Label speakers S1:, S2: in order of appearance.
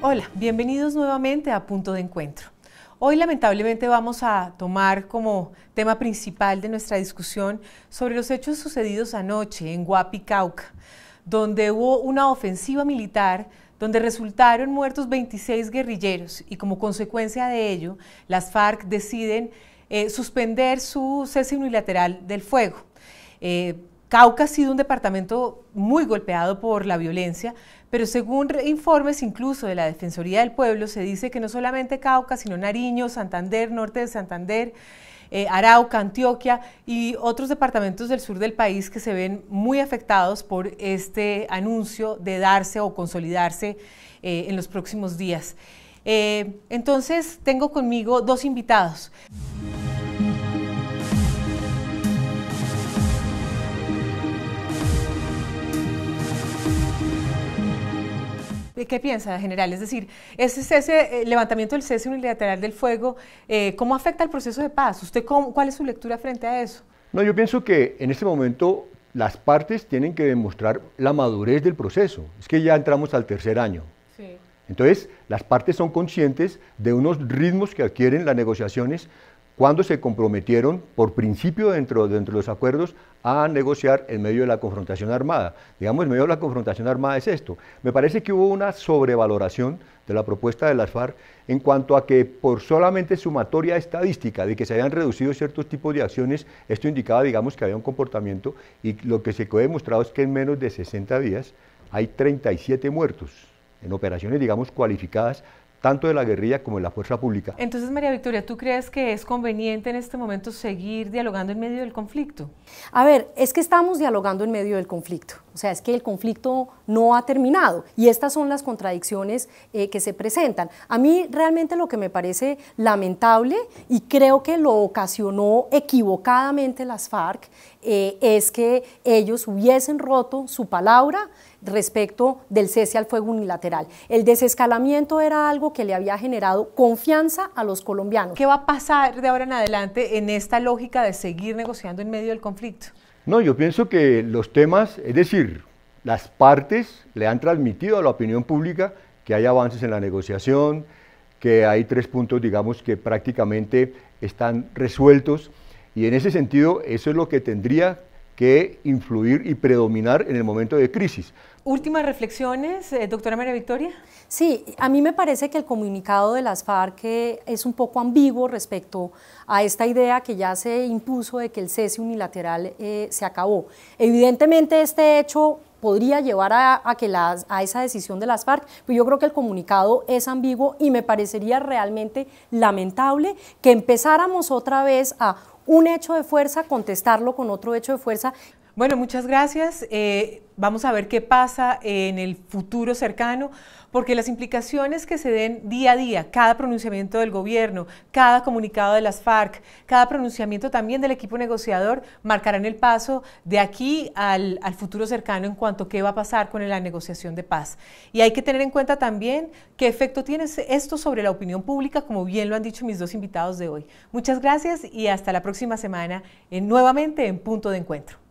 S1: Hola, bienvenidos nuevamente a Punto de Encuentro. Hoy lamentablemente vamos a tomar como tema principal de nuestra discusión sobre los hechos sucedidos anoche en Guapi, Cauca, donde hubo una ofensiva militar donde resultaron muertos 26 guerrilleros y como consecuencia de ello las FARC deciden eh, suspender su cese unilateral del fuego. Eh, Cauca ha sido un departamento muy golpeado por la violencia, pero según informes incluso de la Defensoría del Pueblo, se dice que no solamente Cauca, sino Nariño, Santander, norte de Santander, eh, Arauca, Antioquia y otros departamentos del sur del país que se ven muy afectados por este anuncio de darse o consolidarse eh, en los próximos días. Eh, entonces, tengo conmigo dos invitados. ¿Qué piensa, general? Es decir, ese eh, levantamiento del cese unilateral del fuego, eh, ¿cómo afecta al proceso de paz? ¿Usted cuál es su lectura frente a eso?
S2: No, yo pienso que en este momento las partes tienen que demostrar la madurez del proceso. Es que ya entramos al tercer año. Entonces, las partes son conscientes de unos ritmos que adquieren las negociaciones cuando se comprometieron, por principio dentro, dentro de los acuerdos, a negociar en medio de la confrontación armada. Digamos, en medio de la confrontación armada es esto. Me parece que hubo una sobrevaloración de la propuesta de las FARC en cuanto a que por solamente sumatoria estadística de que se hayan reducido ciertos tipos de acciones, esto indicaba, digamos, que había un comportamiento y lo que se ha demostrado es que en menos de 60 días hay 37 muertos en operaciones, digamos, cualificadas tanto de la guerrilla como de la fuerza pública.
S1: Entonces, María Victoria, ¿tú crees que es conveniente en este momento seguir dialogando en medio del conflicto?
S3: A ver, es que estamos dialogando en medio del conflicto. O sea, es que el conflicto no ha terminado y estas son las contradicciones eh, que se presentan. A mí realmente lo que me parece lamentable y creo que lo ocasionó equivocadamente las FARC eh, es que ellos hubiesen roto su palabra respecto del cese al fuego unilateral. El desescalamiento era algo que le había generado confianza a los colombianos. ¿Qué va a pasar de ahora en
S1: adelante en esta lógica de seguir negociando en medio del conflicto?
S2: No, yo pienso que los temas, es decir, las partes le han transmitido a la opinión pública que hay avances en la negociación, que hay tres puntos, digamos, que prácticamente están resueltos. Y en ese sentido, eso es lo que tendría que influir y predominar en el momento de crisis.
S3: Últimas reflexiones, eh, doctora María Victoria. Sí, a mí me parece que el comunicado de las FARC es un poco ambiguo respecto a esta idea que ya se impuso de que el cese unilateral eh, se acabó. Evidentemente este hecho podría llevar a, que a esa decisión de las FARC, pero yo creo que el comunicado es ambiguo y me parecería realmente lamentable que empezáramos otra vez a un hecho de fuerza, contestarlo con otro hecho de fuerza bueno, muchas gracias.
S1: Eh, vamos a ver qué pasa en el futuro cercano, porque las implicaciones que se den día a día, cada pronunciamiento del gobierno, cada comunicado de las FARC, cada pronunciamiento también del equipo negociador, marcarán el paso de aquí al, futuro cercano en cuanto a qué va a pasar con la negociación de paz. Y hay que tener en cuenta también qué efecto tiene esto sobre la opinión pública, como bien lo han dicho mis dos invitados de hoy. Muchas gracias y hasta la próxima semana nuevamente en Punto de Encuentro.